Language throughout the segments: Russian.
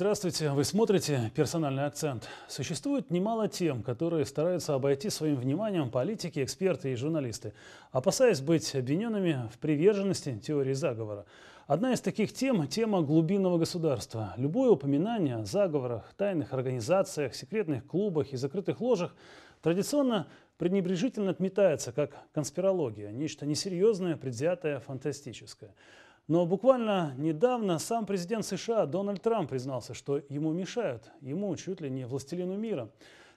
Здравствуйте, вы смотрите «Персональный акцент». Существует немало тем, которые стараются обойти своим вниманием политики, эксперты и журналисты, опасаясь быть обвиненными в приверженности теории заговора. Одна из таких тем – тема глубинного государства. Любое упоминание о заговорах, тайных организациях, секретных клубах и закрытых ложах традиционно пренебрежительно отметается как конспирология, нечто несерьезное, предвзятое, фантастическое – но буквально недавно сам президент США Дональд Трамп признался, что ему мешают, ему чуть ли не властелину мира.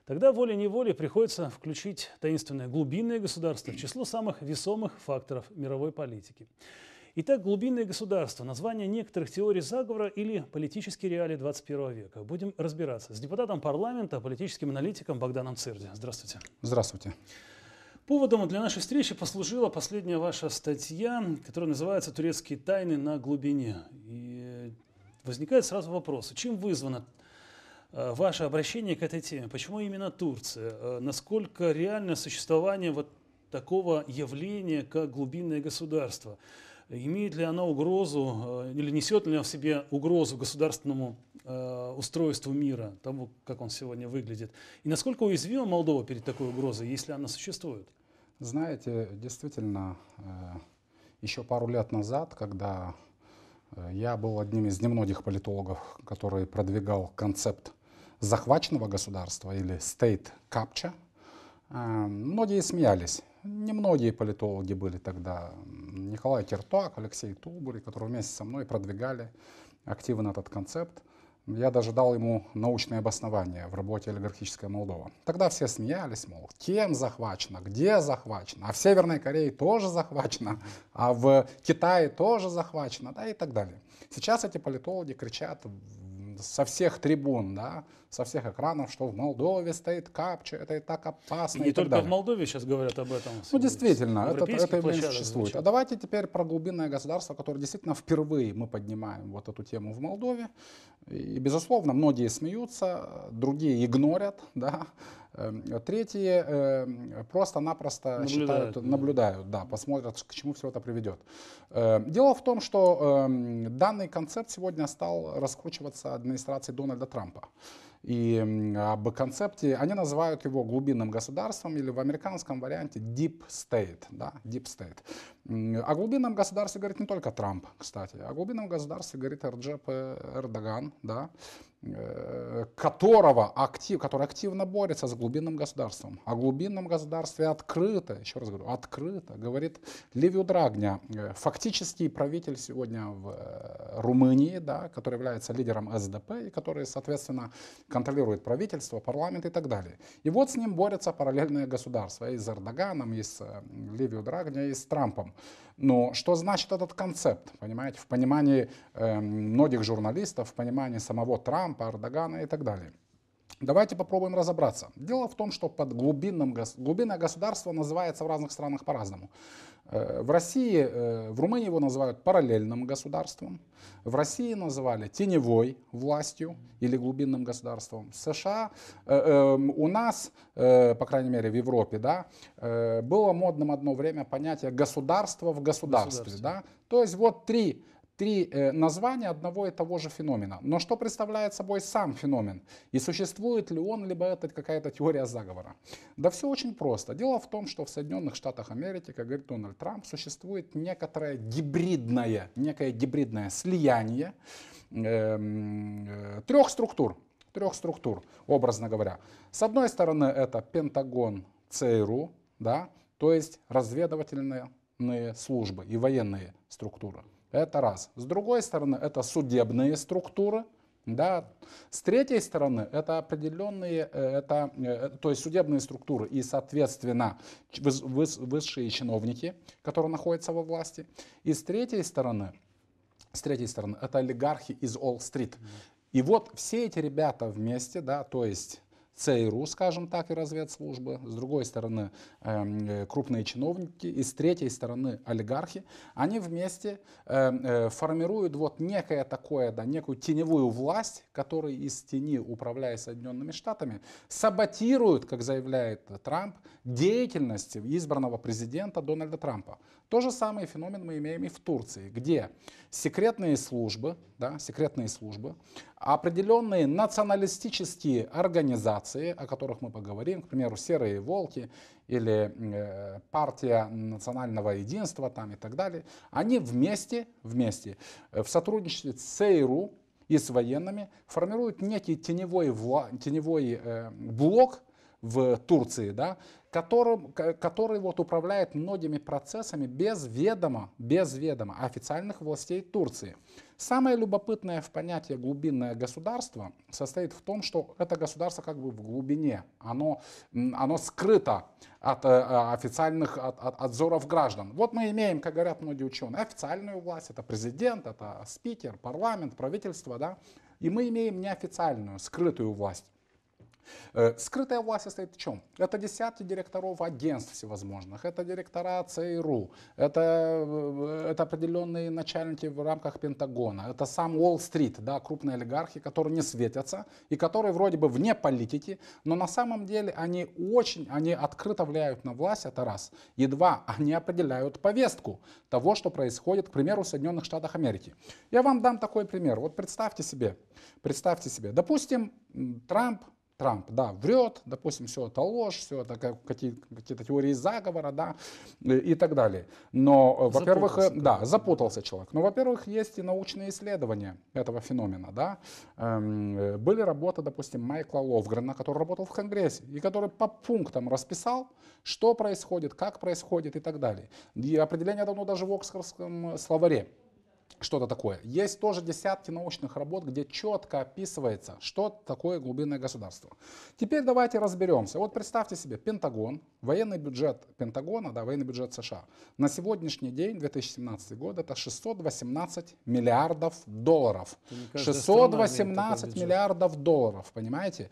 Тогда волей-неволей приходится включить таинственное глубинное государство в число самых весомых факторов мировой политики. Итак, глубинное государство, название некоторых теорий заговора или политические реалии 21 века. Будем разбираться с депутатом парламента, политическим аналитиком Богданом Цирди. Здравствуйте. Здравствуйте. Поводом для нашей встречи послужила последняя ваша статья, которая называется «Турецкие тайны на глубине». И возникает сразу вопрос, чем вызвано э, ваше обращение к этой теме? Почему именно Турция? Э, насколько реально существование вот такого явления, как глубинное государство? Имеет ли она угрозу э, или несет ли она в себе угрозу государственному устройству мира, тому, как он сегодня выглядит? И насколько уязвима Молдова перед такой угрозой, если она существует? Знаете, действительно, э, еще пару лет назад, когда э, я был одним из немногих политологов, который продвигал концепт захваченного государства или state capture, э, многие смеялись. Немногие политологи были тогда. Николай Киртуак, Алексей Тулбури, которые вместе со мной продвигали активно этот концепт. Я даже дал ему научное обоснование в работе «Олигархическая Молдова». Тогда все смеялись, мол, кем захвачено, где захвачено, а в Северной Корее тоже захвачено, а в Китае тоже захвачено, да, и так далее. Сейчас эти политологи кричат со всех трибун, да, со всех экранов, что в Молдове стоит капча, это и так опасно. И, и не только далее. в Молдове сейчас говорят об этом. Ну, действительно, это, это явление существует. Звучит. А давайте теперь про глубинное государство, которое действительно впервые мы поднимаем вот эту тему в Молдове. И, безусловно, многие смеются, другие игнорят, да, э, Третьи э, просто-напросто наблюдают, считают, да. наблюдают, да, посмотрят, к чему все это приведет. Э, дело в том, что эм, данный концепт сегодня стал раскручиваться администрацией Дональда Трампа и об концепте, они называют его глубинным государством или в американском варианте deep state, да, deep state. О глубинном государстве говорит не только Трамп, кстати, о глубинном государстве говорит Эрджеп Эрдоган, да, Э, которого актив, который активно борется с глубинным государством. О глубинном государстве открыто, еще раз говорю, открыто, говорит Левио Драгня, э, фактически правитель сегодня в э, Румынии, да, который является лидером СДП, и который, соответственно, контролирует правительство, парламент и так далее. И вот с ним борются параллельные государства, и с Эрдоганом, и с Левио Драгня, и с Трампом. Но что значит этот концепт, понимаете, в понимании э, многих журналистов, в понимании самого Трампа, Эрдогана и так далее? Давайте попробуем разобраться. Дело в том, что под глубинным, глубинное государство называется в разных странах по-разному. Э, в России, э, в Румынии его называют параллельным государством. В России называли теневой властью или глубинным государством. В США, э, эм, у нас, по крайней мере в Европе, да, было модным одно время понятие государства в государстве. государстве. Да? То есть вот три три э, названия одного и того же феномена. Но что представляет собой сам феномен? И существует ли он, либо это какая-то теория заговора? Да все очень просто. Дело в том, что в Соединенных Штатах Америки, как говорит Дональд Трамп, существует некоторое гибридное, некое гибридное слияние эм, э, э, трех структур. Трех структур, образно говоря. С одной стороны, это Пентагон, ЦРУ, да, то есть разведывательные службы и военные структуры. Это раз. С другой стороны, это судебные структуры. Да. С третьей стороны, это определенные, э, это, э, то есть судебные структуры и, соответственно, высшие чиновники, которые находятся во власти. И с третьей стороны, с третьей стороны, это олигархи из Олл стрит И вот все эти ребята вместе, да, то есть ЦРУ, скажем так, и разведслужбы, с другой стороны эм, э, крупные чиновники, и с третьей стороны олигархи, они вместе эм, э, формируют вот некое такое, да, некую теневую власть, которая из тени, управляя Соединенными Штатами, саботирует, как заявляет Трамп, деятельность избранного президента Дональда Трампа. То же самое феномен мы имеем и в Турции, где секретные службы, да, секретные службы, определенные националистические организации, о которых мы поговорим, к примеру, «Серые волки» или э, «Партия национального единства» там и так далее, они вместе, вместе э, в сотрудничестве с ЦРУ и с военными формируют некий теневой, вла... теневой э, блок в Турции, да, которым, который вот управляет многими процессами без ведома, без ведома официальных властей Турции. Самое любопытное в понятии глубинное государство состоит в том, что это государство как бы в глубине, оно, оно скрыто от э, э, официальных от, от, отзоров граждан. Вот мы имеем, как говорят многие ученые, официальную власть, это президент, это спикер, парламент, правительство, да, и мы имеем неофициальную, скрытую власть. Э, скрытая власть состоит в чем? Это десятки директоров агентств всевозможных, это директора ЦРУ, это, э, это определенные начальники в рамках Пентагона, это сам Уолл-стрит, да, крупные олигархи, которые не светятся и которые вроде бы вне политики, но на самом деле они очень, они открыто влияют на власть, это раз. И два, они определяют повестку того, что происходит, к примеру, в Соединенных Штатах Америки. Я вам дам такой пример. Вот представьте себе, представьте себе, допустим, Трамп Трамп, да, врет, допустим, все это ложь, все это какие-то теории заговора, да, и так далее. Но, э, во-первых, э, да, запутался человек. Но, во-первых, есть и научные исследования этого феномена, да. Эм, э, были работы, допустим, Майкла Ловгрена, который работал в Конгрессе, и который по пунктам расписал, что происходит, как происходит и так далее. И определение давно даже в Оксфордском словаре что-то такое. Есть тоже десятки научных работ, где четко описывается, что такое глубинное государство. Теперь давайте разберемся. Вот представьте себе Пентагон, военный бюджет Пентагона, да, военный бюджет США. На сегодняшний день, 2017 год, это 618 миллиардов долларов. 618 миллиардов долларов, понимаете?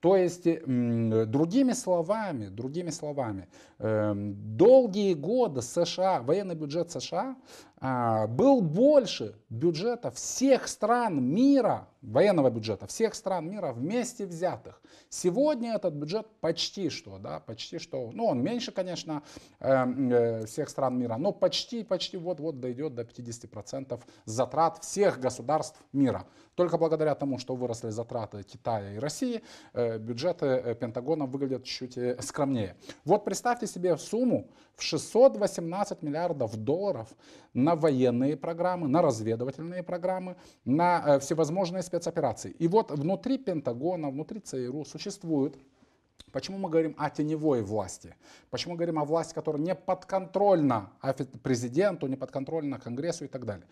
То есть, другими словами, другими словами, эм, долгие годы США, военный бюджет США а, был больше бюджета всех стран мира, военного бюджета всех стран мира вместе взятых. Сегодня этот бюджет почти что, да, почти что, ну он меньше, конечно, эм, э, всех стран мира, но почти, почти вот-вот дойдет до 50% затрат всех государств мира. Только благодаря тому, что выросли затраты Китая и России, э, бюджеты э, Пентагона выглядят чуть скромнее. Вот представьте себе сумму в 618 миллиардов долларов на на военные программы, на разведывательные программы, на э, всевозможные спецоперации. И вот внутри Пентагона, внутри ЦРУ существует Почему мы говорим о теневой власти? Почему мы говорим о власти, которая не подконтрольна президенту, не подконтрольна Конгрессу и так далее?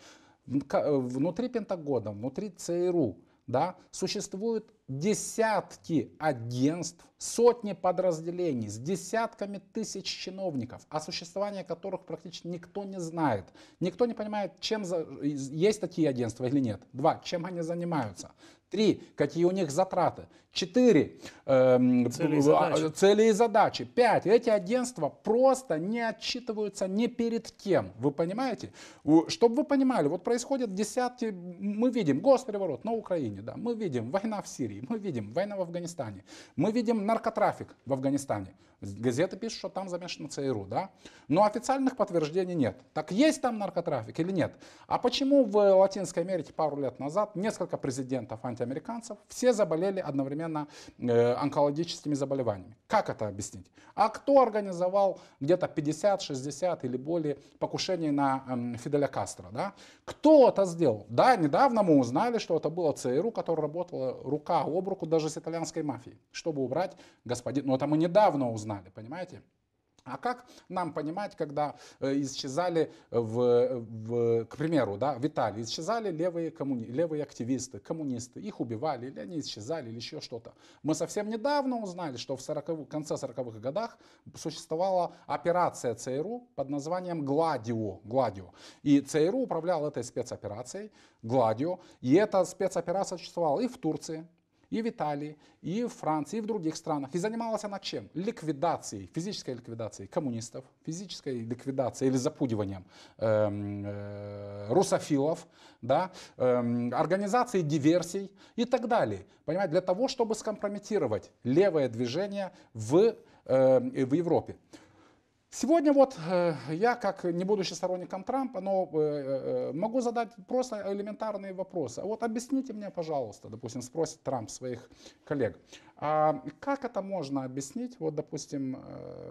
Э, внутри Пентагона, внутри ЦРУ да, существуют десятки агентств, сотни подразделений с десятками тысяч чиновников, о существовании которых практически никто не знает. Никто не понимает, чем за... есть такие агентства или нет. Два, чем они занимаются. Три, какие у них затраты. Четыре, э, цели, и а, задачи. цели и задачи. Пять, эти агентства просто не отчитываются ни перед кем. Вы понимаете? Чтобы вы понимали, вот происходят десятки, мы видим госпереворот на Украине, да, мы видим война в Сирии, мы видим война в Афганистане, мы видим наркотрафик в Афганистане. Газеты пишут, что там замешано ЦРУ, да? Но официальных подтверждений нет. Так есть там наркотрафик или нет? А почему в Латинской Америке пару лет назад несколько президентов антиамериканцев все заболели одновременно э, онкологическими заболеваниями? Как это объяснить? А кто организовал где-то 50, 60 или более покушений на э, Фиделя Кастро, да? Кто это сделал? Да, недавно мы узнали, что это было ЦРУ, которое работало рука об руку даже с итальянской мафией, чтобы убрать господин. Ну, это мы недавно узнали знали, понимаете? А как нам понимать, когда э, исчезали, в, в, к примеру, да, в Италии исчезали левые, коммуни, левые активисты, коммунисты, их убивали, или они исчезали, или еще что-то. Мы совсем недавно узнали, что в 40, конце 40-х годах существовала операция ЦРУ под названием «Гладио». «Гладио». И ЦРУ управлял этой спецоперацией «Гладио», и эта спецоперация существовала и в Турции, и в Италии, и в Франции, и в других странах. И занималась она чем? Ликвидацией, физической ликвидацией коммунистов, физической ликвидацией или запугиванием э, э, русофилов, да, э, организацией диверсий и так далее. Понимаете, для того, чтобы скомпрометировать левое движение в, э, в Европе. Сегодня вот э, я, как не будущий сторонником Трампа, но э, э, могу задать просто элементарные вопросы. А вот объясните мне, пожалуйста, допустим, спросит Трамп своих коллег, а как это можно объяснить, вот, допустим,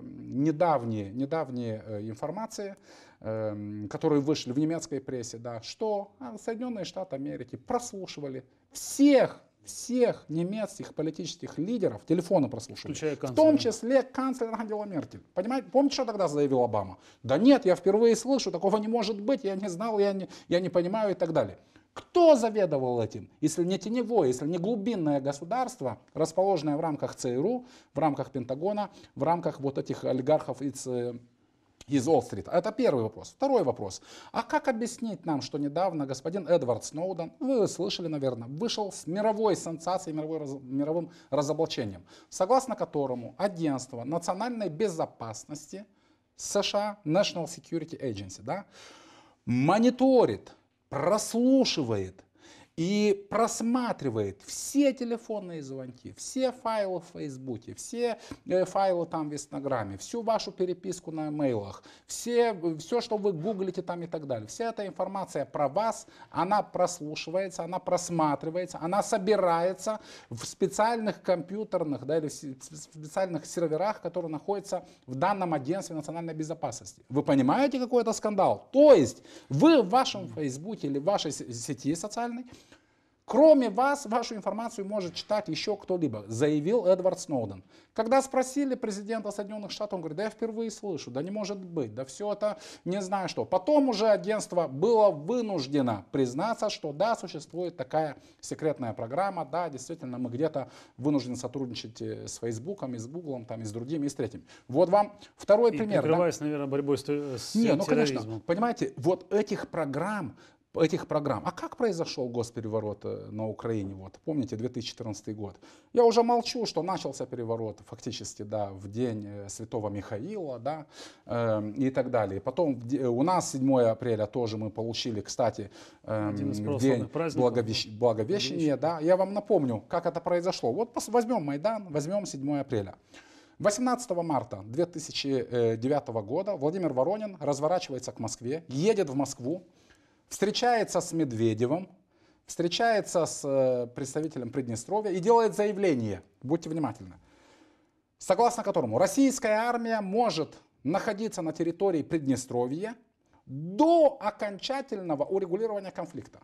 недавние, недавние информации, которые вышли в немецкой прессе, да, что а, Соединенные Штаты Америки прослушивали всех всех немецких политических лидеров, телефоны прослушали, в том числе канцлер Ангела Меркель. Понимаете, помните, что тогда заявил Обама? Да нет, я впервые слышу, такого не может быть, я не знал, я не, я не понимаю и так далее. Кто заведовал этим, если не теневое, если не глубинное государство, расположенное в рамках ЦРУ, в рамках Пентагона, в рамках вот этих олигархов из э, из Олл-стрит? А это первый вопрос. Второй вопрос. А как объяснить нам, что недавно господин Эдвард Сноуден, вы слышали, наверное, вышел с мировой сенсацией, мировой, мировым разоблачением, согласно которому агентство национальной безопасности США, National Security Agency, да, мониторит, прослушивает и просматривает все телефонные звонки, все файлы в Фейсбуке, все э, файлы там в Инстаграме, всю вашу переписку на мейлах, все, э, все, что вы гуглите там и так далее. Вся эта информация про вас, она прослушивается, она просматривается, она собирается в специальных компьютерных да, или в специальных серверах, которые находятся в данном агентстве национальной безопасности. Вы понимаете, какой это скандал? То есть вы в вашем Фейсбуке или в вашей сети социальной Кроме вас, вашу информацию может читать еще кто-либо, заявил Эдвард Сноуден. Когда спросили президента Соединенных Штатов, он говорит, да я впервые слышу, да не может быть, да все это не знаю что. Потом уже агентство было вынуждено признаться, что да, существует такая секретная программа, да, действительно мы где-то вынуждены сотрудничать э, с Фейсбуком, и с Гуглом, там, и с другими, и с третьими. Вот вам второй и пример. И да? наверное, борьбой с, с не, Ну, конечно, понимаете, вот этих программ этих программ. А как произошел госпереворот э, на Украине? Вот, помните, 2014 год. Я уже молчу, что начался переворот фактически да, в день э, Святого Михаила да, э, и так далее. Потом у нас 7 апреля тоже мы получили, кстати, э, день Благовещ... Благовещения. Да. Я вам напомню, как это произошло. Вот возьмем Майдан, возьмем 7 апреля. 18 марта 2009 э, года Владимир Воронин разворачивается к Москве, едет в Москву, встречается с Медведевым, встречается с э, представителем Приднестровья и делает заявление, будьте внимательны, согласно которому российская армия может находиться на территории Приднестровья до окончательного урегулирования конфликта.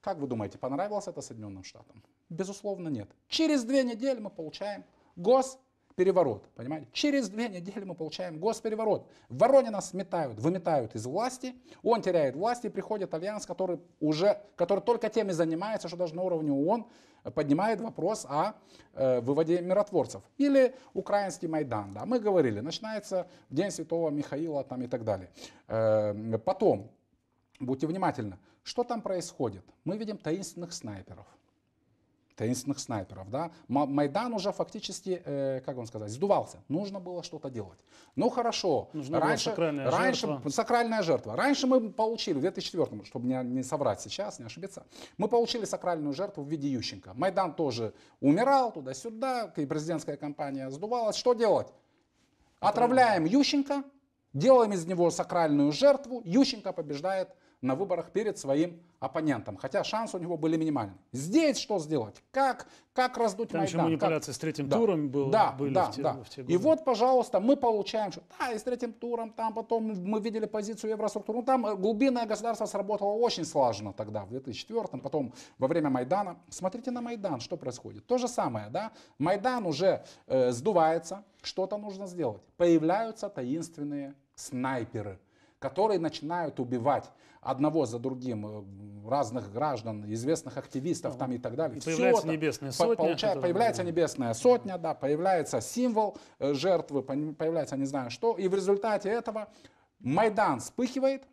Как вы думаете, понравилось это Соединенным Штатам? Безусловно, нет. Через две недели мы получаем гос переворот. Понимаете? Через две недели мы получаем госпереворот. Воронина сметают, выметают из власти, он теряет власть и приходит альянс, который, уже, который только теми занимается, что даже на уровне ООН поднимает вопрос о э, выводе миротворцев. Или украинский Майдан, да, мы говорили, начинается в День Святого Михаила там, и так далее. Э, потом, будьте внимательны, что там происходит? Мы видим таинственных снайперов таинственных снайперов. Да? Майдан уже фактически, э, как вам сказать, сдувался. Нужно было что-то делать. Ну хорошо, Нужна раньше, сакральная, раньше жертва. сакральная жертва. Раньше мы получили, в 2004, чтобы не, не соврать сейчас, не ошибиться, мы получили сакральную жертву в виде Ющенко. Майдан тоже умирал туда-сюда, и президентская кампания сдувалась. Что делать? Отравляем Ющенко, делаем из него сакральную жертву, Ющенко побеждает на выборах перед своим оппонентом, хотя шансы у него были минимальны. Здесь что сделать? Как, как раздуть Там Майдан? Там еще манипуляции как... с третьим да. туром был, да, были да, в те, да. в те годы. И вот, пожалуйста, мы получаем, что да, и с третьим туром, там потом мы видели позицию евроструктур. Ну, там э, глубинное государство сработало очень слаженно тогда, в 2004 м потом во время Майдана. Смотрите на Майдан, что происходит. То же самое, да? Майдан уже э, сдувается, что-то нужно сделать. Появляются таинственные снайперы – которые начинают убивать одного за другим э, разных граждан, известных активистов ага. там и так далее. И появляется это, небесная сотня. По, получает, появляется да. небесная сотня, да, появляется символ э, жертвы, появляется не знаю что, и в результате этого Майдан вспыхивает,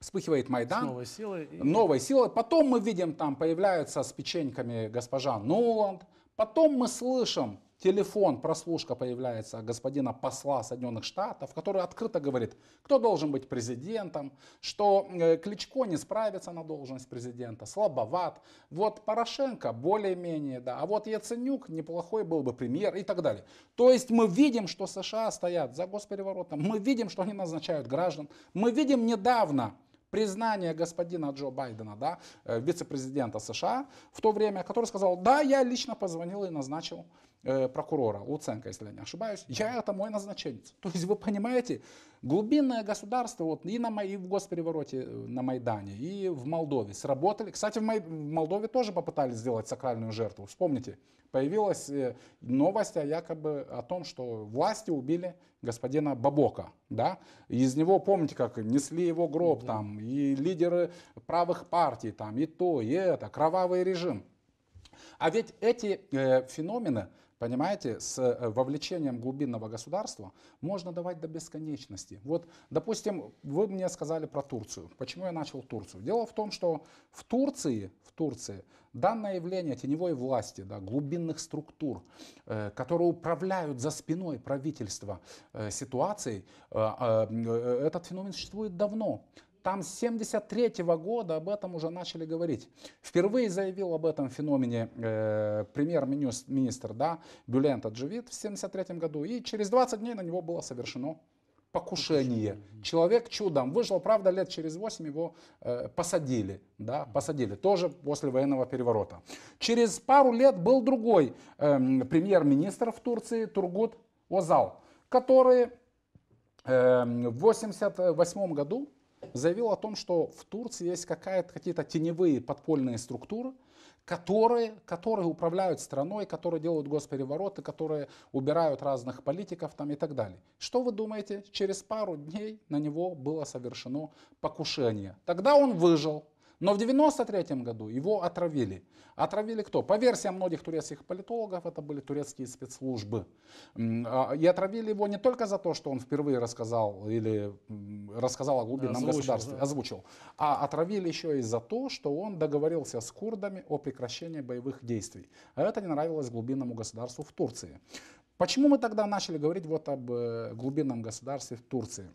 вспыхивает Майдан. С новой силой. И... Новой силой. Потом мы видим, там появляются с печеньками госпожа Нуланд. Потом мы слышим телефон, прослушка появляется господина посла Соединенных Штатов, который открыто говорит, кто должен быть президентом, что э, Кличко не справится на должность президента, слабоват, вот Порошенко более-менее, да, а вот Яценюк неплохой был бы премьер и так далее. То есть мы видим, что США стоят за госпереворотом, мы видим, что они назначают граждан, мы видим недавно, признание господина Джо Байдена, да, э, вице-президента США в то время, который сказал, да, я лично позвонил и назначил Э, прокурора Луценко, если я не ошибаюсь, я это мой назначенец. То есть вы понимаете, глубинное государство вот, и, на, и в госперевороте э, на Майдане, и в Молдове сработали. Кстати, в, Май, в Молдове тоже попытались сделать сакральную жертву. Вспомните, появилась э, новость о якобы о том, что власти убили господина Бабока. Да? Из него, помните, как несли его гроб да. там, и лидеры правых партий, там, и то, и это, кровавый режим. А ведь эти э, феномены, Понимаете, с э, вовлечением глубинного государства можно давать до бесконечности. Вот, допустим, вы мне сказали про Турцию. Почему я начал Турцию? Дело в том, что в Турции, в Турции данное явление теневой власти, да, глубинных структур, э, которые управляют за спиной правительства э, ситуацией, э, э, э этот феномен существует давно. Там с 1973 -го года об этом уже начали говорить. Впервые заявил об этом феномене э, премьер-министр да, Бюлен Тадживит в 1973 году. И через 20 дней на него было совершено покушение. покушение. Человек чудом выжил, правда, лет через 8 его э, посадили, да, посадили, тоже после военного переворота. Через пару лет был другой э, премьер-министр в Турции, Тургут Озал, который э, в 1988 году заявил о том, что в Турции есть какие-то теневые подпольные структуры, которые, которые управляют страной, которые делают госперевороты, которые убирают разных политиков там и так далее. Что вы думаете? Через пару дней на него было совершено покушение. Тогда он выжил, но в 1993 году его отравили. Отравили кто? По версиям многих турецких политологов, это были турецкие спецслужбы. А, и отравили его не только за то, что он впервые рассказал или рассказал о глубинном озвучил, государстве, да. озвучил, а отравили еще и за то, что он договорился с курдами о прекращении боевых действий. А это не нравилось глубинному государству в Турции. Почему мы тогда начали говорить вот об э, глубинном государстве в Турции?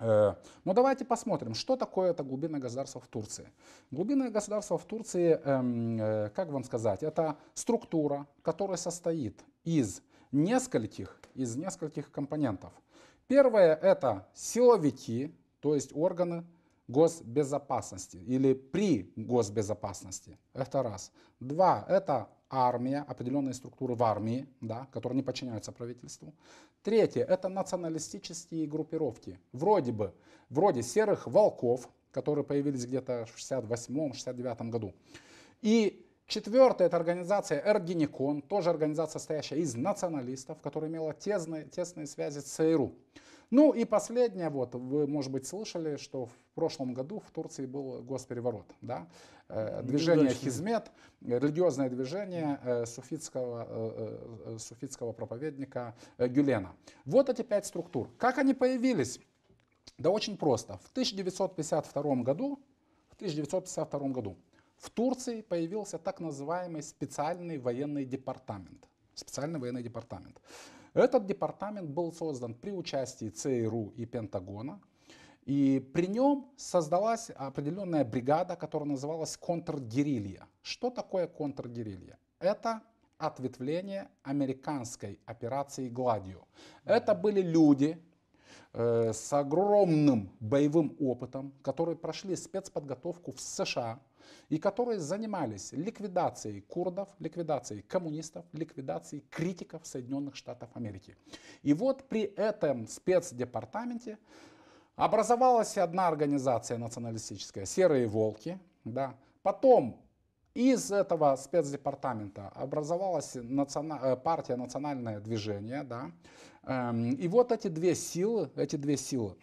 Э, но давайте посмотрим, что такое это глубинное государство в Турции. Глубинное государство в Турции, эм, э, как вам сказать, это структура, которая состоит из нескольких, из нескольких компонентов. Первое – это силовики, то есть органы госбезопасности или при госбезопасности. Это раз. Два – это армия, определенные структуры в армии, да, которые не подчиняются правительству. Третье – это националистические группировки. Вроде бы, вроде серых волков, которые появились где-то в 68-69 году. И четвертое – это организация «Эргеникон», тоже организация, состоящая из националистов, которая имела тесные, тесные связи с ЦРУ. Ну и последнее, вот вы, может быть, слышали, что в прошлом году в Турции был госпереворот, да? Э, движение Хизмет, религиозное движение э, суфитского, э, суфитского проповедника Гюлена. Вот эти пять структур. Как они появились? Да очень просто. В 1952 году, в 1952 году в Турции появился так называемый специальный военный департамент. Специальный военный департамент. Этот департамент был создан при участии ЦРУ и Пентагона. И при нем создалась определенная бригада, которая называлась контргерилья. Что такое контргерилья? Это ответвление американской операции «Гладио». Это были люди, э, с огромным боевым опытом, которые прошли спецподготовку в США, и которые занимались ликвидацией курдов, ликвидацией коммунистов, ликвидацией критиков Соединенных Штатов Америки. И вот при этом спецдепартаменте образовалась одна организация националистическая, «Серые волки», да, потом из этого спецдепартамента образовалась национа... Э, партия «Национальное движение». Да? Эм, и вот эти две силы, эти две силы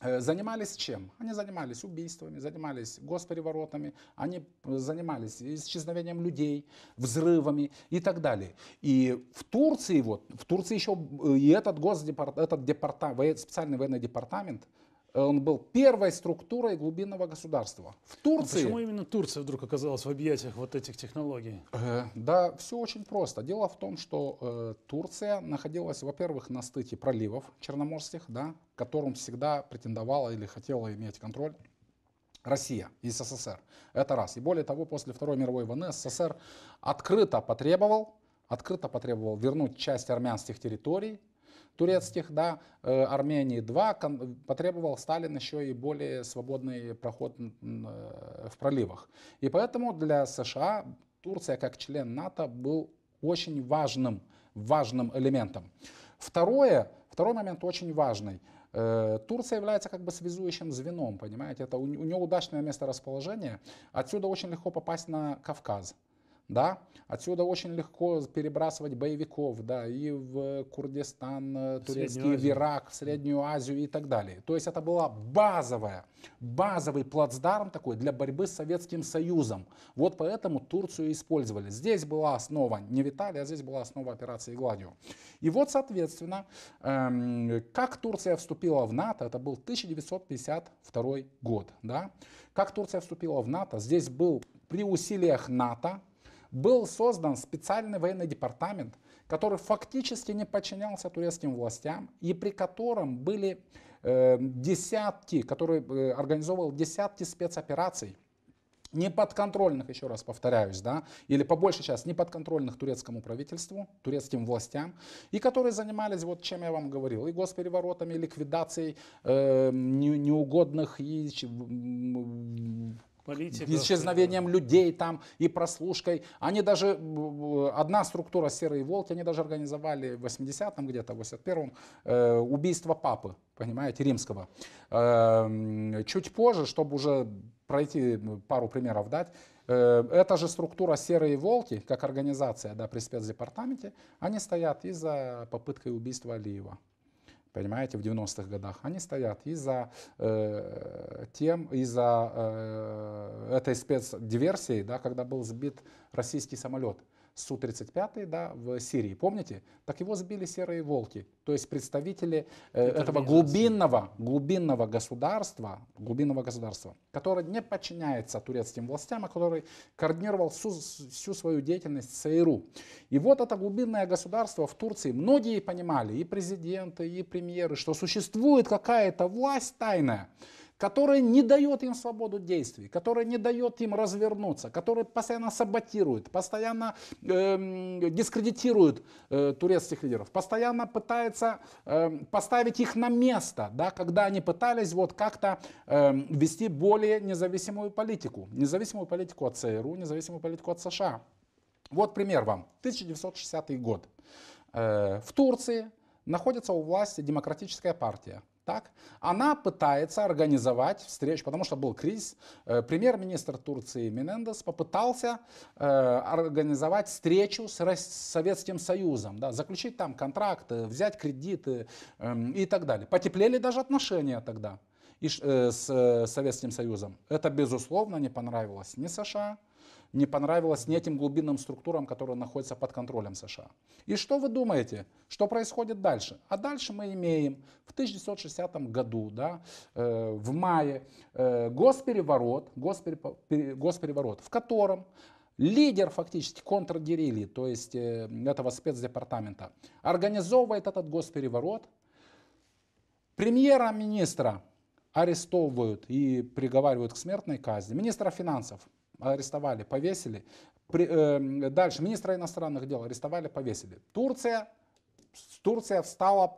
Э, занимались чем? Они занимались убийствами, занимались госпереворотами, они занимались исчезновением людей, взрывами и так далее. И в Турции, вот, в Турции еще э, и этот, госдепарт, этот департамент, специальный военный департамент – Э, он был первой структурой глубинного государства. В а Турции... Но почему именно Турция вдруг оказалась в объятиях вот этих технологий? Э, да, все очень просто. Дело в том, что э, Турция находилась, во-первых, на стыке проливов черноморских, да, которым всегда претендовала или хотела иметь контроль Россия и СССР. Это раз. И более того, после Второй мировой войны СССР открыто потребовал, открыто потребовал вернуть часть армянских территорий турецких, да, э, Армении 2, потребовал Сталин еще и более свободный проход э, в проливах. И поэтому для США Турция как член НАТО был очень важным, важным элементом. Второе, второй момент очень важный. Э, Турция является как бы связующим звеном, понимаете, это у, у нее удачное расположения, Отсюда очень легко попасть на Кавказ да, отсюда очень легко перебрасывать боевиков, да, и в Курдистан, э, турецкий, в Ирак, в Среднюю Азию и так далее. То есть это была базовая, базовый плацдарм такой для борьбы с Советским Союзом. Вот поэтому Турцию использовали. Здесь была основа не Виталия, а здесь была основа операции Гладио. И вот, соответственно, эм, как Турция вступила в НАТО, это был 1952 год, да, как Турция вступила в НАТО, здесь был при усилиях НАТО, был создан специальный военный департамент, который фактически не подчинялся турецким властям и при котором были э, десятки, который э, организовывал десятки спецопераций, неподконтрольных, еще раз повторяюсь, да, или по большей части не турецкому правительству, турецким властям, и которые занимались вот чем я вам говорил, и госпереворотами, и ликвидацией э, неугодных и политика, исчезновением людей там и прослушкой. Они даже, э, э, одна структура «Серые волки», они даже организовали в 80-м где-то, в 81-м, э, убийство папы, понимаете, римского. Э, чуть позже, чтобы уже пройти пару примеров дать, э, эта же структура «Серые волки», как организация да, при спецдепартаменте, они стоят и за попыткой убийства Алиева понимаете, в 90-х годах, они стоят из-за э, тем, из-за э, этой спецдиверсии, да, когда был сбит российский самолет. Су-35 да, в Сирии, помните? Так его сбили серые волки, то есть представители э, этого глубинного, глубинного государства, глубинного государства, которое не подчиняется турецким властям, а который координировал всю, всю свою деятельность ЦРУ. И вот это глубинное государство в Турции, многие понимали, и президенты, и премьеры, что существует какая-то власть тайная, которая не дает им свободу действий, которая не дает им развернуться, которая постоянно саботирует, постоянно э, дискредитирует э, турецких лидеров, постоянно пытается э, поставить их на место, да, когда они пытались вот как-то э, вести более независимую политику, независимую политику от ЦРУ, независимую политику от США. Вот пример вам. 1960 год. Э, в Турции находится у власти демократическая партия так? Она пытается организовать встречу, потому что был кризис. Э, премьер-министр Турции Менендес попытался э, организовать встречу с Советским Союзом, да, заключить там контракты, взять кредиты эм, и так далее. Потеплели даже отношения тогда э, с Советским Союзом. Это, безусловно, не понравилось ни США, не понравилось неким глубинным структурам, которые находятся под контролем США. И что вы думаете, что происходит дальше? А дальше мы имеем в 1960 году, да, э, в мае, э, госпереворот, госпереворот, в котором лидер фактически контргерилли, то есть э, этого спецдепартамента, организовывает этот госпереворот. Премьера-министра арестовывают и приговаривают к смертной казни. Министра финансов арестовали, повесили. При, э, дальше министра иностранных дел арестовали, повесили. Турция, Турция встала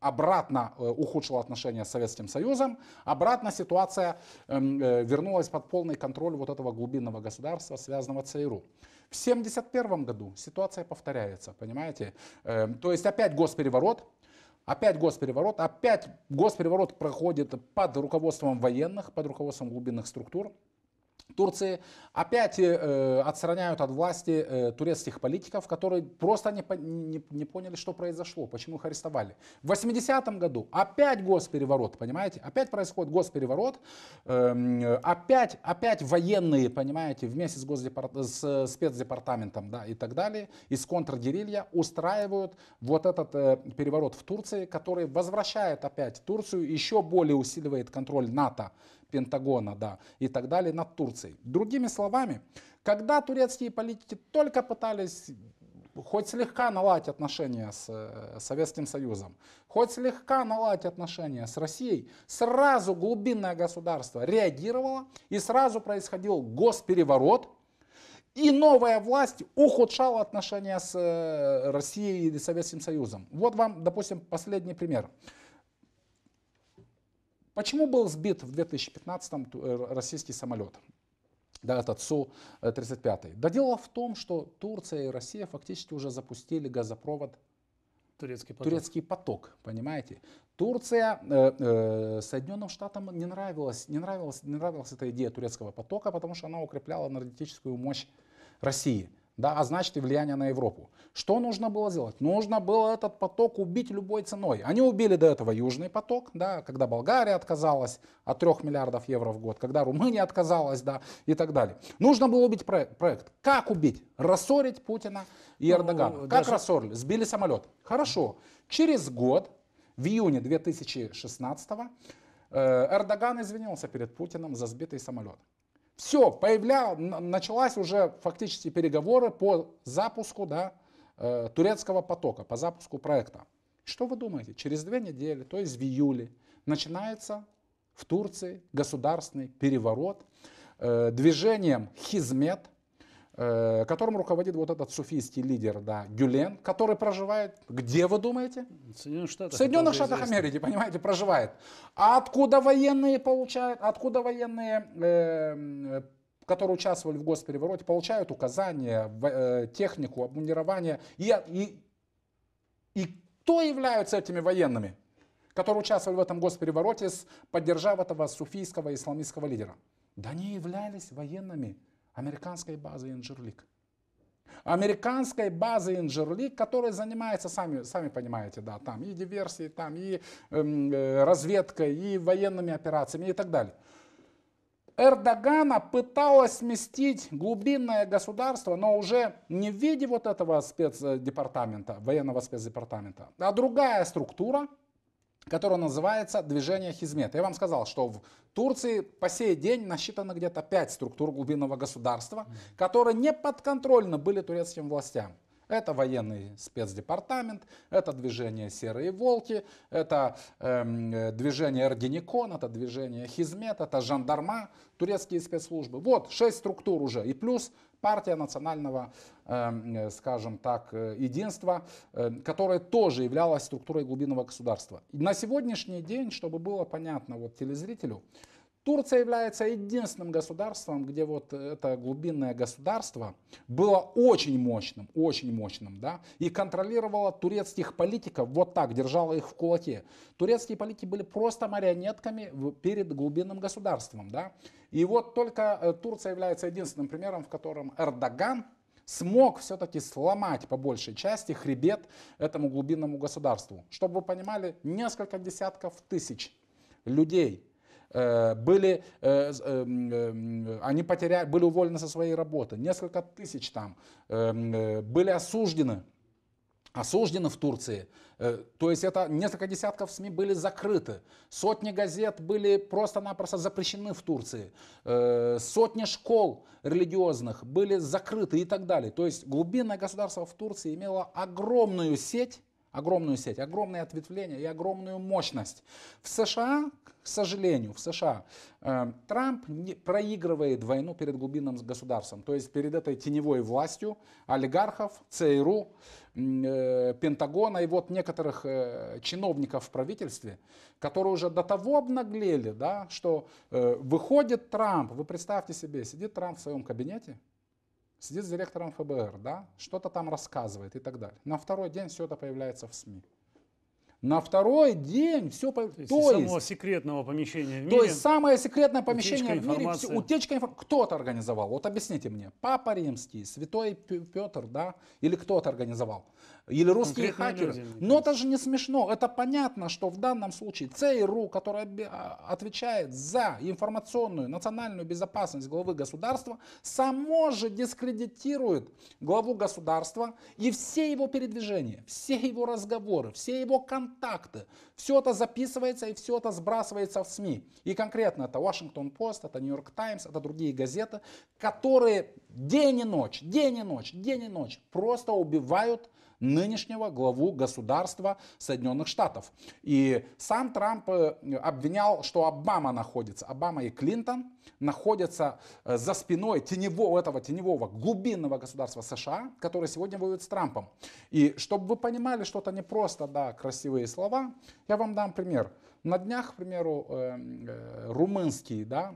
обратно э, ухудшила отношения с Советским Союзом, обратно ситуация эм, э, вернулась под полный контроль вот этого глубинного государства, связанного с ЦРУ. В 1971 году ситуация повторяется, понимаете? Эм, то есть опять госпереворот, Опять госпереворот, опять госпереворот проходит под руководством военных, под руководством глубинных структур. Турции. Опять э, э, отстраняют от власти э, турецких политиков, которые просто не, не, не поняли, что произошло, почему их арестовали. В 80-м году опять госпереворот, понимаете? Опять происходит госпереворот, э, опять, опять военные, понимаете, вместе с, госдепарт... с спецдепартаментом да, и так далее, из контргерилья устраивают вот этот э, переворот в Турции, который возвращает опять Турцию, еще более усиливает контроль НАТО Пентагона, да, и так далее, над Турцией. Другими словами, когда турецкие политики только пытались хоть слегка наладить отношения с э, Советским Союзом, хоть слегка наладить отношения с Россией, сразу глубинное государство реагировало и сразу происходил госпереворот, и новая власть ухудшала отношения с э, Россией и Советским Союзом. Вот вам, допустим, последний пример. Почему был сбит в 2015-м э, российский самолет? Да, этот Су-35. Да дело в том, что Турция и Россия фактически уже запустили газопровод Турецкий поток. Турецкий поток, понимаете? Турция, э, э, Соединенным Штатам не нравилась, не, нравилась, не нравилась эта идея турецкого потока, потому что она укрепляла энергетическую мощь России да, а значит и влияние на Европу. Что нужно было сделать? Нужно было этот поток убить любой ценой. Они убили до этого Южный поток, да, когда Болгария отказалась от 3 миллиардов евро в год, когда Румыния отказалась да, и так далее. Нужно было убить проект. проект. Как убить? Рассорить Путина и ну, Эрдогана. Ну, как даже... рассорили? Сбили самолет. Хорошо. Через год, в июне 2016 э, Эрдоган извинился перед Путиным за сбитый самолет. Все, появля... началась уже фактически переговоры по запуску да, э, турецкого потока, по запуску проекта. Что вы думаете? Через две недели, то есть в июле, начинается в Турции государственный переворот э, движением Хизмет – Э, которым руководит вот этот суфийский лидер, да, Гюлен, который проживает, где вы думаете? В Соединенных Штатах. В Соединенных Штатах Америки, понимаете, проживает. А откуда военные получают, откуда военные, э, которые участвовали в госперевороте, получают указания, э, технику, обмундирование и, и, и кто являются этими военными, которые участвовали в этом госперевороте, поддержав этого суфийского исламистского лидера? Да они являлись военными. Американской базы Инжерлик, Американской базы Инжерлик, которая занимается, сами, сами понимаете, да, там и диверсией, там и эм, э, разведкой, и военными операциями и так далее. Эрдогана пыталась сместить глубинное государство, но уже не в виде вот этого спецдепартамента, военного спецдепартамента, а другая структура, которое называется «Движение Хизмет». Я вам сказал, что в Турции по сей день насчитано где-то пять структур глубинного государства, которые не подконтрольны были турецким властям. Это военный спецдепартамент, это движение «Серые волки», это эм, э, движение «Эргеникон», это движение «Хизмет», это «Жандарма», турецкие спецслужбы. Вот, шесть структур уже, и плюс партия национального, эм, э, скажем так, э, единства, э, которая тоже являлась структурой глубинного государства. На сегодняшний день, чтобы было понятно вот телезрителю, Турция является единственным государством, где вот это глубинное государство было очень мощным, очень мощным, да, и контролировало турецких политиков вот так, держало их в кулаке. Турецкие политики были просто марионетками перед глубинным государством, да. И вот только э, Турция является единственным примером, в котором Эрдоган смог все-таки сломать по большей части хребет этому глубинному государству. Чтобы вы понимали, несколько десятков тысяч людей Э, были, э, э, они потеряли, были уволены со своей работы, несколько тысяч там были осуждены осуждены в Турции. То есть это несколько десятков СМИ были закрыты. Сотни газет были просто-напросто запрещены в Турции. Сотни школ религиозных были закрыты и так далее. То есть глубинное государство в Турции имело огромную сеть огромную сеть, огромные ответвления и огромную мощность. В США, к сожалению, в США э, Трамп не, проигрывает войну перед глубинным государством, то есть перед этой теневой властью олигархов, ЦРУ, э, Пентагона и вот некоторых э, чиновников в правительстве, которые уже до того обнаглели, да, что э, выходит Трамп, вы представьте себе, сидит Трамп в своем кабинете, сидит с директором ФБР, да, что-то там рассказывает и так далее. На второй день все это появляется в СМИ. На второй день все... То, есть, то есть секретного помещения в мире... То есть самое секретное помещение в мире... Все, утечка информации. Кто-то организовал. Вот объясните мне. Папа Римский, Святой Петр, да? Или кто-то организовал. Или русские хакеры. Люди, Но это же не смешно. Это понятно, что в данном случае ЦРУ, которая а, отвечает за информационную, национальную безопасность главы государства, само же дискредитирует главу государства и все его передвижения, все его разговоры, все его контакты контакты. Все это записывается и все это сбрасывается в СМИ. И конкретно это Washington Post, это New York Times, это другие газеты, которые день и ночь, день и ночь, день и ночь просто убивают нынешнего главу государства Соединенных Штатов. И сам Трамп э, обвинял, что Обама находится, Обама и Клинтон находятся э, за спиной теневого, этого теневого глубинного государства США, которое сегодня воюет с Трампом. И чтобы вы понимали, что это не просто да, красивые слова, я вам дам пример. На днях, к примеру, э, румынский да,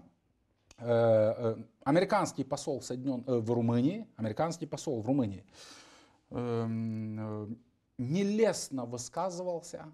американский посол в, в Румынии, американский посол в Румынии Эм, э, нелестно высказывался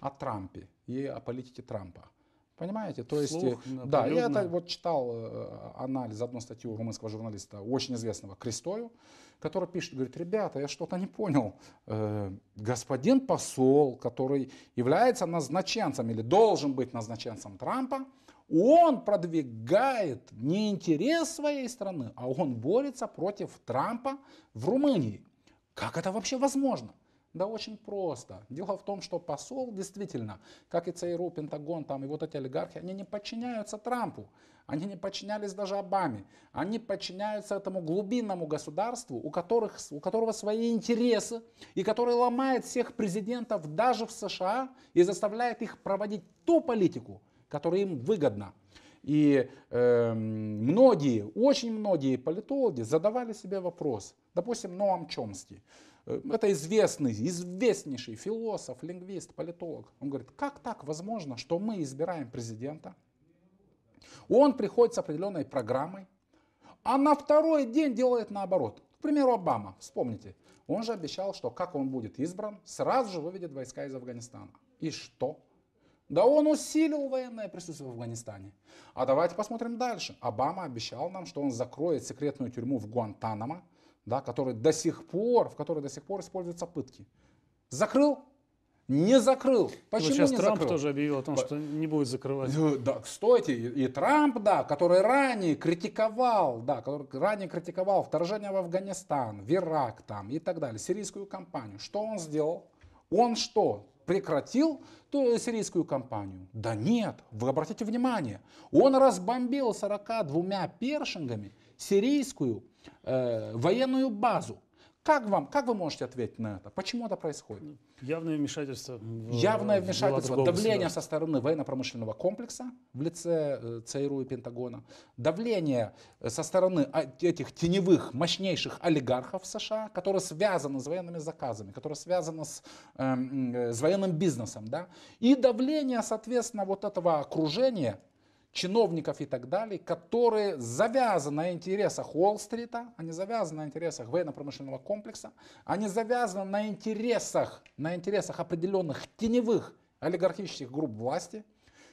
о Трампе и о политике Трампа. Понимаете? То есть, э, да, я это вот читал э, анализ, одну статью румынского журналиста, очень известного, Крестою, который пишет, говорит, ребята, я что-то не понял. Э, господин посол, который является назначенцем или должен быть назначенцем Трампа, он продвигает не интерес своей страны, а он борется против Трампа в Румынии. Как это вообще возможно? Да очень просто. Дело в том, что посол действительно, как и ЦРУ, Пентагон там и вот эти олигархи, они не подчиняются Трампу. Они не подчинялись даже Обаме. Они подчиняются этому глубинному государству, у, которых, у которого свои интересы, и который ломает всех президентов даже в США и заставляет их проводить ту политику, которая им выгодна. И э, многие, очень многие политологи задавали себе вопрос, допустим, Ноам Чомский, э, это известный, известнейший философ, лингвист, политолог. Он говорит, как так возможно, что мы избираем президента? Он приходит с определенной программой, а на второй день делает наоборот. К примеру, Обама, вспомните, он же обещал, что как он будет избран, сразу же выведет войска из Афганистана. И что? Да он усилил военное присутствие в Афганистане. А давайте посмотрим дальше. Обама обещал нам, что он закроет секретную тюрьму в Гуантанамо, да, который до сих пор, в которой до сих пор используются пытки. Закрыл? Не закрыл. Почему вот сейчас не Трамп закрыл? тоже объявил о том, что не будет закрывать. Ну, да, стойте, и Трамп, да, который ранее критиковал, да, который ранее критиковал вторжение в Афганистан, в Ирак там и так далее, сирийскую кампанию. Что он сделал? Он что? прекратил ту сирийскую кампанию? Да нет, вы обратите внимание, он разбомбил 42 першингами сирийскую э, военную базу. Как, вам, как вы можете ответить на это? Почему это происходит? Явное вмешательство. В, Явное вмешательство, в давление со стороны военно-промышленного комплекса в лице э, ЦРУ и Пентагона, давление э, со стороны а, этих теневых, мощнейших олигархов США, которые связаны с военными заказами, которые связаны с, эм, э, с военным бизнесом, да? и давление, соответственно, вот этого окружения, чиновников и так далее, которые завязаны на интересах Уолл-стрита, они завязаны на интересах военно-промышленного комплекса, они завязаны на интересах, на интересах определенных теневых олигархических групп власти,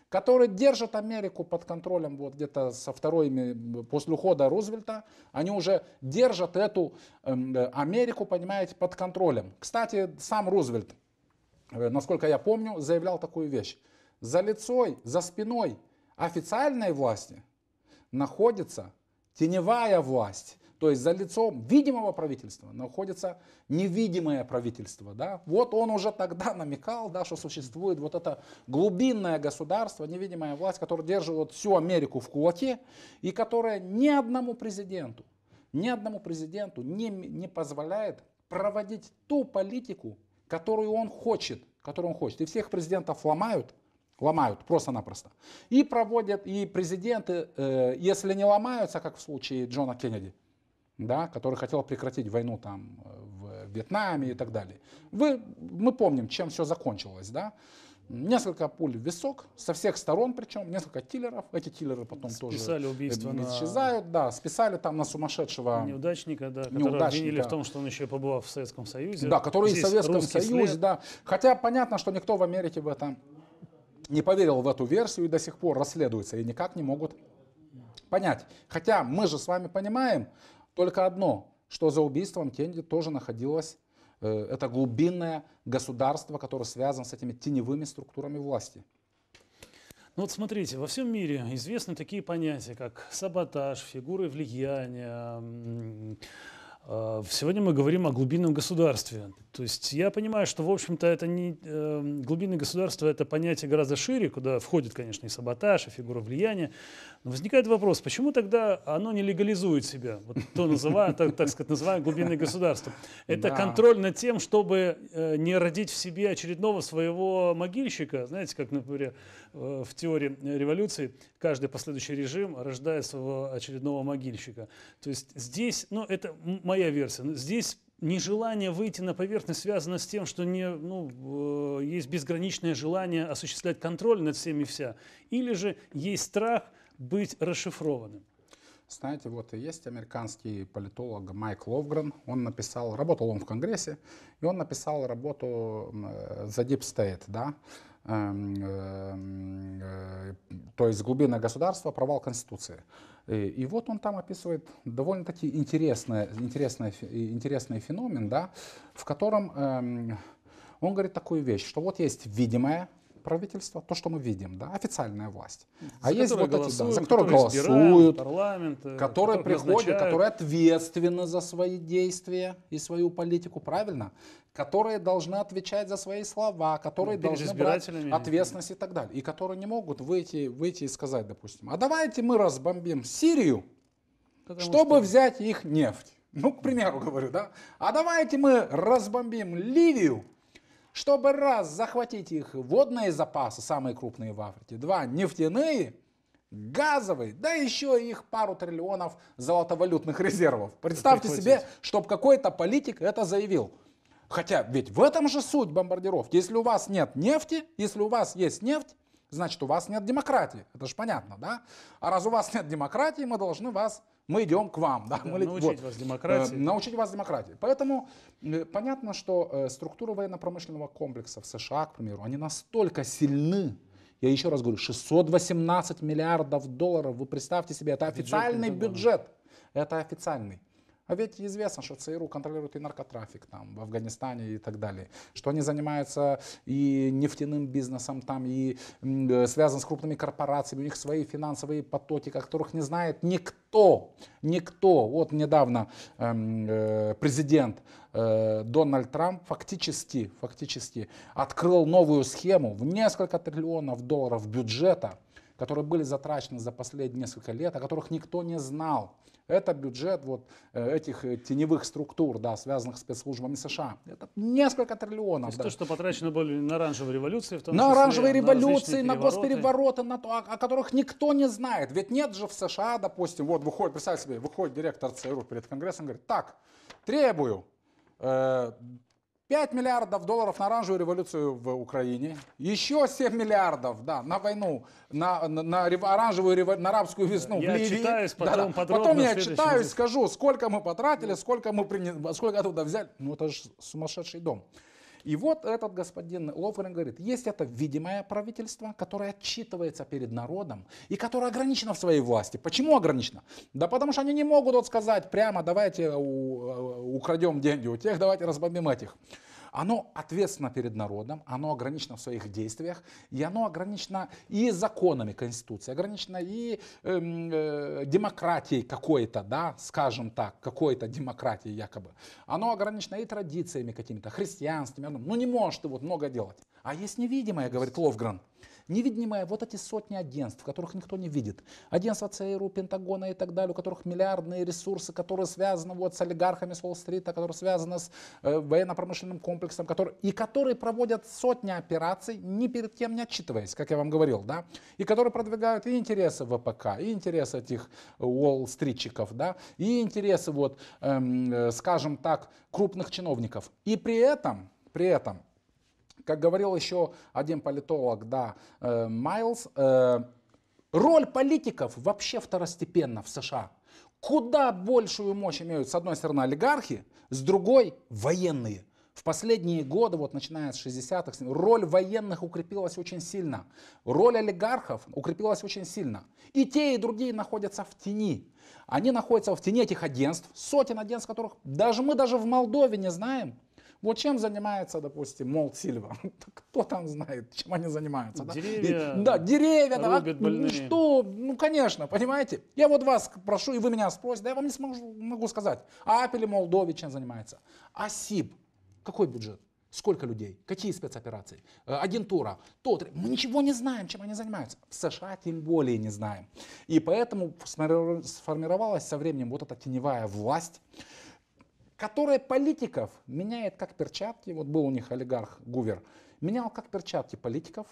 которые держат Америку под контролем вот где-то со второй, после ухода Рузвельта, они уже держат эту эм, э, Америку, понимаете, под контролем. Кстати, сам Рузвельт, э, насколько я помню, заявлял такую вещь. За лицой, за спиной – официальной власти находится теневая власть. То есть за лицом видимого правительства находится невидимое правительство. Да? Вот он уже тогда намекал, да, что существует вот это глубинное государство, невидимая власть, которая держит вот всю Америку в кулаке и которая ни одному президенту, ни одному президенту не, не позволяет проводить ту политику, которую он хочет, которую он хочет. И всех президентов ломают, ломают просто-напросто. И проводят, и президенты, э, если не ломаются, как в случае Джона Кеннеди, да, который хотел прекратить войну там э, в Вьетнаме и так далее. Вы, мы помним, чем все закончилось, да? Несколько пуль в висок, со всех сторон причем, несколько киллеров. Эти киллеры потом списали тоже убийство э, на... исчезают. Да, списали там на сумасшедшего... Неудачника, да, неудачника. которого обвинили в том, что он еще и побывал в Советском Союзе. Да, который Здесь в Советском Союзе, след. да. Хотя понятно, что никто в Америке в этом не поверил в эту версию и до сих пор расследуется и никак не могут понять. Хотя мы же с вами понимаем только одно, что за убийством Кенди тоже находилось э, это глубинное государство, которое связано с этими теневыми структурами власти. Ну вот смотрите, во всем мире известны такие понятия, как саботаж, фигуры влияния, Э, сегодня мы говорим о глубинном государстве. То есть я понимаю, что, в общем-то, это не... Эм, глубинное государство – это понятие гораздо шире, куда входит, конечно, и саботаж, и фигура влияния. Но ну, возникает вопрос, почему тогда оно не легализует себя? Вот то называем, так, так сказать, называем глубинное государство. Это да. контроль над тем, чтобы э, не родить в себе очередного своего могильщика. Знаете, как, например, э, в теории революции каждый последующий режим рождает своего очередного могильщика. То есть здесь, ну это моя версия, здесь нежелание выйти на поверхность связано с тем, что не, ну, э, есть безграничное желание осуществлять контроль над всеми вся, или же есть страх – быть расшифрованным? Знаете, вот и есть американский политолог Майк Ловгрен. Он написал, работал он в Конгрессе, и он написал работу э, «The Deep State», да, эм, э, э, то есть глубина государства, провал Конституции. И вот он там описывает довольно-таки интересный, интересный, интересный феномен, да, в котором эм, он говорит такую вещь, что вот есть видимое, правительство, то, что мы видим, да, официальная власть. А за а есть вот эти, да, за которые, голосуют, которые, которые приходят, которые ответственны за свои действия и свою политику, правильно? Которые должны отвечать за свои слова, которые ну, Перед должны брать ответственность и так далее. И которые не могут выйти, выйти и сказать, допустим, а давайте мы разбомбим Сирию, Потому чтобы что... взять их нефть. Ну, к примеру говорю, да. А давайте мы разбомбим Ливию, чтобы раз захватить их водные запасы, самые крупные в Африке, два нефтяные, газовые, да еще и их пару триллионов золотовалютных резервов. Представьте себе, чтобы какой-то политик это заявил. Хотя ведь в этом же суть бомбардировки. Если у вас нет нефти, если у вас есть нефть, значит у вас нет демократии. Это же понятно, да? А раз у вас нет демократии, мы должны вас мы идем к вам. Да, да, мы, научить вот, вас демократии. Э, научить вас демократии. Поэтому э, понятно, что э, структуры военно-промышленного комплекса в США, к примеру, они настолько сильны, я еще раз говорю, 618 миллиардов долларов, вы представьте себе, это бюджет официальный бюджет, это официальный. Но а ведь известно, что ЦРУ контролирует и наркотрафик там, в Афганистане и так далее, что они занимаются и нефтяным бизнесом там, и э, связан с крупными корпорациями, у них свои финансовые потоки, о которых не знает никто, никто. Вот недавно эм, э, президент э, Дональд Трамп фактически, фактически открыл новую схему в несколько триллионов долларов бюджета – которые были затрачены за последние несколько лет, о которых никто не знал. Это бюджет вот э, этих э, теневых структур, да, связанных с спецслужбами США. Это несколько триллионов. То, да. то что потрачено было на оранжевые революции, в том на числе, оранжевые на революции, на госперевороты, на то, о, о которых никто не знает. Ведь нет же в США, допустим, вот выходит, представь себе, выходит директор ЦРУ перед Конгрессом говорит, так, требую э, 5 миллиардов долларов на оранжевую революцию в Украине, еще 7 миллиардов, да, на войну, на, на, на оранжевую, на арабскую весну я в Ливии. потом, да, да. потом я читаюсь, скажу, сколько мы потратили, сколько мы приняли, сколько оттуда взяли. Ну это же сумасшедший дом. И вот этот господин Лофрен говорит, есть это видимое правительство, которое отчитывается перед народом и которое ограничено в своей власти. Почему ограничено? Да потому что они не могут вот сказать прямо, давайте у, э, украдем деньги у тех, давайте разбомбим этих оно ответственно перед народом, оно ограничено в своих действиях, и оно ограничено и законами Конституции, ограничено и э, э, демократией какой-то, да, скажем так, какой-то демократией якобы. Оно ограничено и традициями какими-то, христианствами. ну не может ты вот много делать. А есть невидимое, говорит Ловгрен невидимое вот эти сотни агентств, которых никто не видит. Агентства ЦРУ, Пентагона и так далее, у которых миллиардные ресурсы, которые связаны вот с олигархами с Уолл-стрита, которые связаны с э, военно-промышленным комплексом, которые, и которые проводят сотни операций, ни перед кем не отчитываясь, как я вам говорил, да, и которые продвигают и интересы ВПК, и интересы этих э, Уолл-стритчиков, да, и интересы вот, эм, э, скажем так, крупных чиновников. И при этом, при этом как говорил еще один политолог, да, э, Майлз, э, роль политиков вообще второстепенна в США. Куда большую мощь имеют, с одной стороны, олигархи, с другой – военные. В последние годы, вот начиная с 60-х, роль военных укрепилась очень сильно. Роль олигархов укрепилась очень сильно. И те, и другие находятся в тени. Они находятся в тени этих агентств, сотен агентств, которых даже мы даже в Молдове не знаем. Вот чем занимается, допустим, Мол Сильва? Кто там знает, чем они занимаются? Деревья. Да, да деревья. Рубят да, ну больные. Что? Ну, конечно, понимаете? Я вот вас прошу, и вы меня спросите, да я вам не смогу, могу сказать. А Апель и Молдови чем занимается? А СИБ? Какой бюджет? Сколько людей? Какие спецоперации? Э, агентура? То, мы ничего не знаем, чем они занимаются. В США тем более не знаем. И поэтому сформировалась со временем вот эта теневая власть, которая политиков меняет как перчатки, вот был у них олигарх Гувер, менял как перчатки политиков,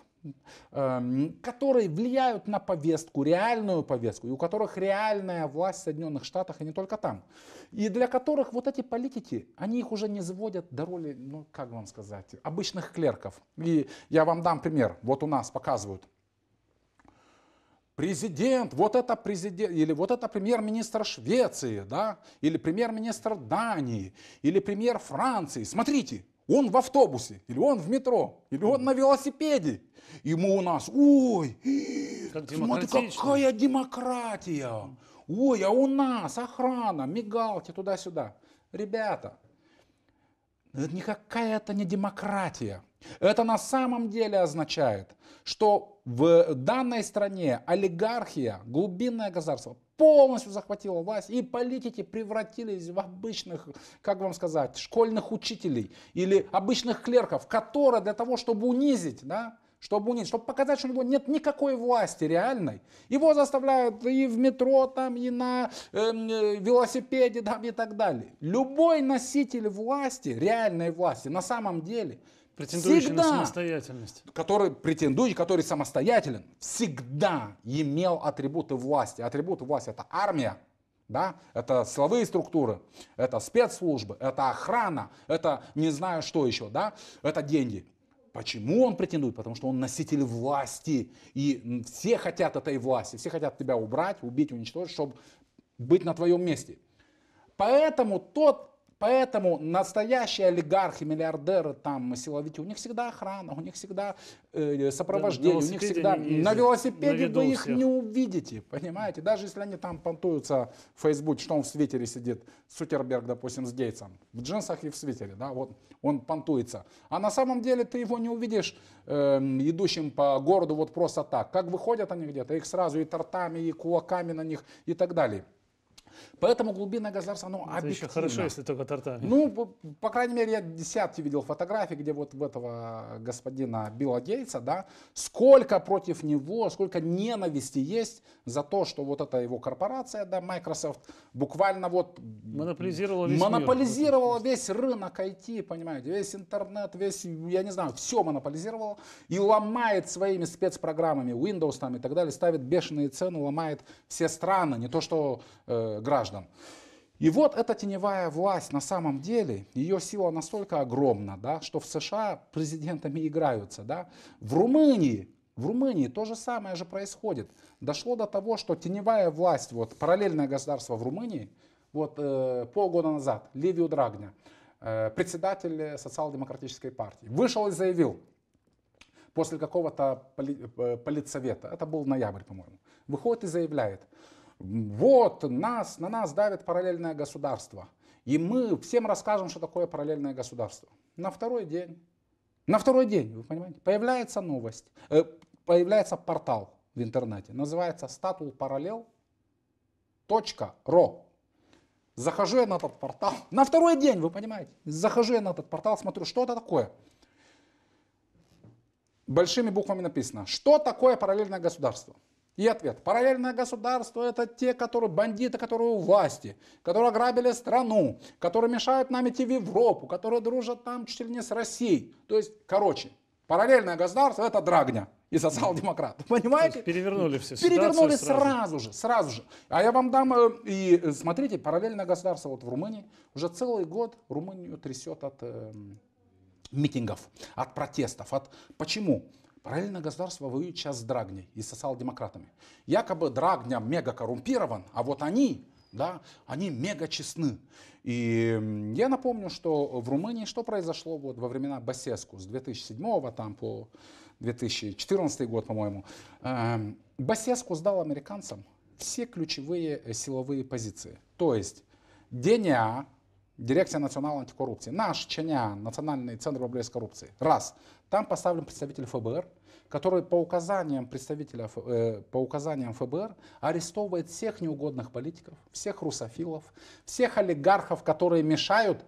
эм, которые влияют на повестку, реальную повестку, и у которых реальная власть в Соединенных Штатах, и не только там. И для которых вот эти политики, они их уже не сводят до роли, ну как вам сказать, обычных клерков. И я вам дам пример. Вот у нас показывают президент, вот это президент, или вот это премьер-министр Швеции, да, или премьер-министр Дании, или премьер Франции. Смотрите, он в автобусе, или он в метро, или он на велосипеде. И у нас, ой, как смотри, какая демократия. Ой, а у нас охрана, мигалки туда-сюда. Ребята, никакая это не демократия. Это на самом деле означает, что в данной стране олигархия, глубинное государство полностью захватила власть, и политики превратились в обычных, как вам сказать, школьных учителей или обычных клерков, которые для того, чтобы унизить, да, чтобы унизить, чтобы показать, что у него нет никакой власти реальной. Его заставляют и в метро, там, и на эм, э, велосипеде, там, и так далее. Любой носитель власти, реальной власти, на самом деле – Претендующий всегда, на самостоятельность. Который претендующий, который самостоятелен, всегда имел атрибуты власти. Атрибуты власти это армия, да? Это силовые структуры, это спецслужбы, это охрана, это не знаю что еще, да? Это деньги. Почему он претендует? Потому что он носитель власти, и все хотят этой власти, все хотят тебя убрать, убить, уничтожить, чтобы быть на твоем месте. Поэтому тот Поэтому настоящие олигархи, миллиардеры, там, силовики, у них всегда охрана, у них всегда э, сопровождение, у них всегда... На велосипеде вы их всех. не увидите, понимаете? Даже если они там понтуются в Facebook, что он в свитере сидит, Сутерберг, допустим, с Гейтсом, в джинсах и в свитере, да, вот он понтуется. А на самом деле ты его не увидишь э, идущим по городу вот просто так. Как выходят они где-то, их сразу и тортами, и кулаками на них, и так далее. Поэтому глубинное государство, оно Это объективно. еще хорошо, если только тортами. Ну, по, по крайней мере, я десятки видел фотографий, где вот в этого господина Билла Гейтса, да, сколько против него, сколько ненависти есть за то, что вот эта его корпорация, да, Microsoft, буквально вот... Монополизировала весь Монополизировала мир. весь рынок IT, понимаете, весь интернет, весь, я не знаю, все монополизировала и ломает своими спецпрограммами, Windows там и так далее, ставит бешеные цены, ломает все страны, не то что э, граждан. И вот эта теневая власть на самом деле, ее сила настолько огромна, да, что в США президентами играются. Да. В Румынии в Румынии то же самое же происходит. Дошло до того, что теневая власть, вот параллельное государство в Румынии, вот э, полгода назад Ливию Драгня, э, председатель э, социал-демократической партии, вышел и заявил после какого-то поли, э, политсовета, это был ноябрь, по-моему, выходит и заявляет, вот нас, на нас давит параллельное государство. И мы всем расскажем, что такое параллельное государство. На второй день, на второй день, вы понимаете, появляется новость, э, появляется портал в интернете, называется statulparallel.ro. Захожу я на этот портал, на второй день, вы понимаете, захожу я на этот портал, смотрю, что это такое. Большими буквами написано, что такое параллельное государство. И ответ. Параллельное государство – это те которые, бандиты, которые у власти, которые ограбили страну, которые мешают нам идти в Европу, которые дружат там чуть ли не с Россией. То есть, короче, параллельное государство – это драгня и социал-демократы. Понимаете? перевернули все Перевернули сразу. сразу же, сразу же. А я вам дам, э, и э, смотрите, параллельное государство вот в Румынии, уже целый год Румынию трясет от э, митингов, от протестов. От... Почему? Параллельно государство воюет сейчас с Драгней и социал-демократами. Якобы Драгня мега коррумпирован, а вот они, да, они мега честны. И я напомню, что в Румынии что произошло вот во времена Басеску с 2007 там по 2014 год, по-моему. Эм, Басеску сдал американцам все ключевые э, силовые позиции. То есть ДНА, Дирекция национальной антикоррупции, наш ЧНЯ, а, Национальный центр борьбы с коррупцией. Раз. Там поставлен представитель ФБР, который по указаниям представителя, э, по указаниям ФБР арестовывает всех неугодных политиков, всех русофилов, всех олигархов, которые мешают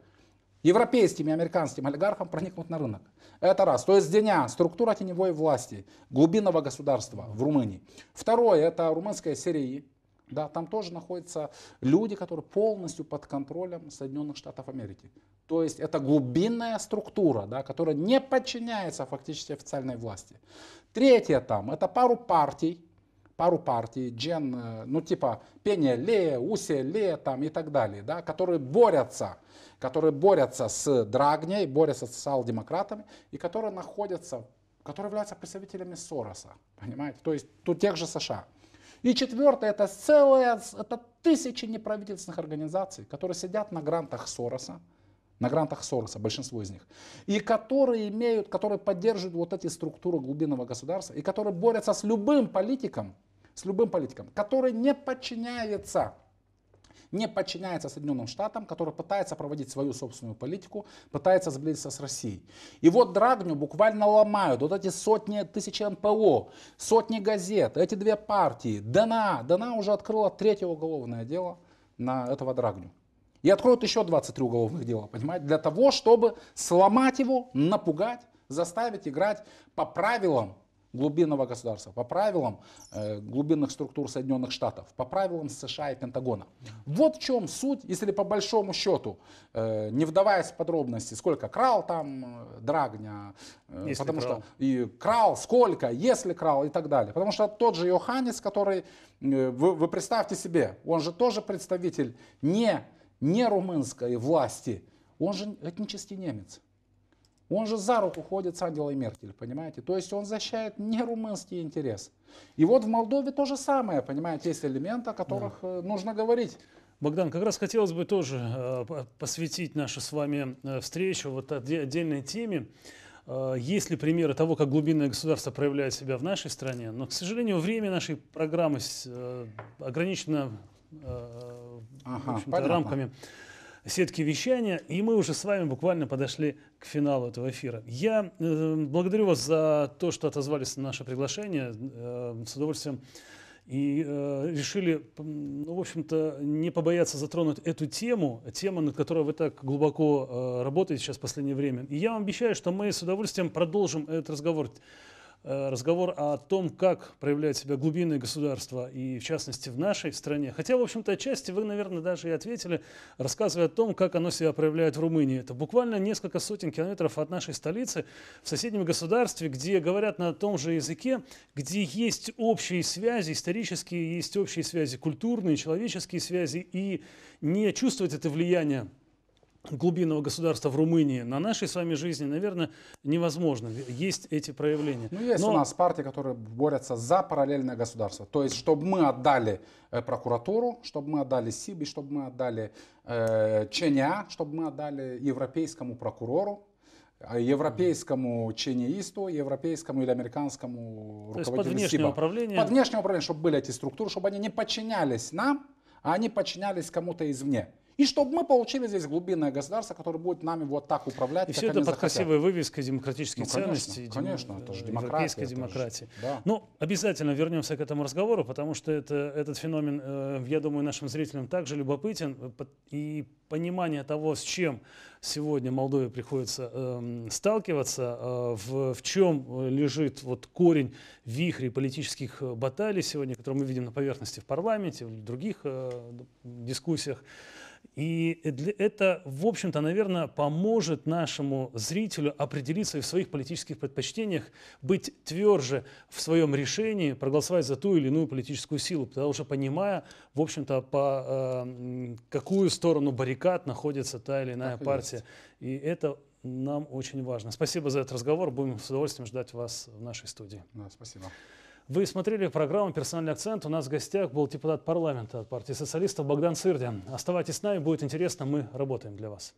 европейским и американским олигархам проникнуть на рынок. Это раз. То есть деня, структура теневой власти, глубинного государства в Румынии. Второе, это румынская серия да, там тоже находятся люди, которые полностью под контролем Соединенных Штатов Америки. То есть это глубинная структура, да, которая не подчиняется фактически официальной власти. Третье там, это пару партий, пару партий, Джен, э, ну типа Пеня Ле, Усе Ле там и так далее, да, которые борются, которые борются с Драгней, борются с социал-демократами и которые находятся, которые являются представителями Сороса, понимаете, то есть тут тех же США. И четвертое, это целая, это тысячи неправительственных организаций, которые сидят на грантах Сороса, на грантах Сороса, большинство из них, и которые имеют, которые поддерживают вот эти структуры глубинного государства, и которые борются с любым политиком, с любым политиком, который не подчиняется не подчиняется Соединенным Штатам, который пытается проводить свою собственную политику, пытается сблизиться с Россией. И вот Драгню буквально ломают вот эти сотни тысяч НПО, сотни газет, эти две партии, ДНА. ДНА уже открыла третье уголовное дело на этого Драгню. И откроют еще 23 уголовных дела, понимаете, для того, чтобы сломать его, напугать, заставить играть по правилам глубинного государства, по правилам э, глубинных структур Соединенных Штатов, по правилам США и Пентагона. Вот в чем суть, если по большому счету, э, не вдаваясь в подробности, сколько крал там э, Драгня, э, потому крал. что и крал, сколько, если крал и так далее. Потому что тот же Йоханнес, который, э, вы, вы представьте себе, он же тоже представитель не, не румынской власти, он же этнический немец. Он же за руку ходит с Ангелой Меркель, понимаете? То есть он защищает не румынский интерес. И вот в Молдове то же самое, понимаете, есть элементы, о которых да. Э, нужно говорить. Богдан, как раз хотелось бы тоже э, посвятить нашу с вами э, встречу вот отдельной теме. Есть ли примеры того, как глубинное государство проявляет себя в нашей стране? Но, к сожалению, время нашей программы ограничено ага, рамками сетки вещания, и мы уже с вами буквально подошли к финалу этого эфира. Я э, благодарю вас за то, что отозвались на наше приглашение, э, с удовольствием и э, решили, ну, в общем-то, не побояться затронуть эту тему, тема, над которой вы так глубоко э, работаете сейчас в последнее время. И я вам обещаю, что мы с удовольствием продолжим этот разговор Э, разговор о том, как проявляет себя глубинное государство и в частности в нашей стране. Хотя, в общем-то, отчасти вы, наверное, даже и ответили, рассказывая о том, как оно себя проявляет в Румынии. Это буквально несколько сотен километров от нашей столицы, в соседнем государстве, где говорят на том же языке, где есть общие связи исторические, есть общие связи культурные, человеческие связи, и не чувствовать это влияние глубинного государства в Румынии на нашей с вами жизни, наверное, невозможно. Есть эти проявления. Ну, есть Но... у нас партии, которые борются за параллельное государство. То есть, чтобы мы отдали э, прокуратуру, чтобы мы отдали СИБИ, чтобы мы отдали э, ЧНА, чтобы мы отдали европейскому прокурору, э, европейскому ченеисту, европейскому или американскому руководителю То есть под внешнее СИБа. управление? Под внешнее управление, чтобы были эти структуры, чтобы они не подчинялись нам, а они подчинялись кому-то извне. И чтобы мы получили здесь глубинное государство, которое будет нами вот так управлять. И все это под захотят. красивой вывеской демократических ну, ценностей. Конечно, дем... это же э, демократия. Европейской демократии. Же, да. Но ну, обязательно вернемся к этому разговору, потому что это, этот феномен, э, я думаю, нашим зрителям также любопытен. И понимание того, с чем сегодня Молдове приходится эм, сталкиваться, э, в, в чем лежит вот корень вихрей политических баталий сегодня, которые мы видим на поверхности в парламенте, в других дискуссиях. И это, в общем-то, наверное, поможет нашему зрителю определиться в своих политических предпочтениях, быть тверже в своем решении, проголосовать за ту или иную политическую силу, потому что понимая, в общем-то, по э, какую сторону баррикад находится та или иная партия. И это нам очень важно. Спасибо за этот разговор. Будем с удовольствием ждать вас в нашей студии. Да, спасибо. Вы смотрели программу «Персональный акцент». У нас в гостях был депутат парламента от партии социалистов Богдан Сырдин. Оставайтесь с нами, будет интересно, мы работаем для вас.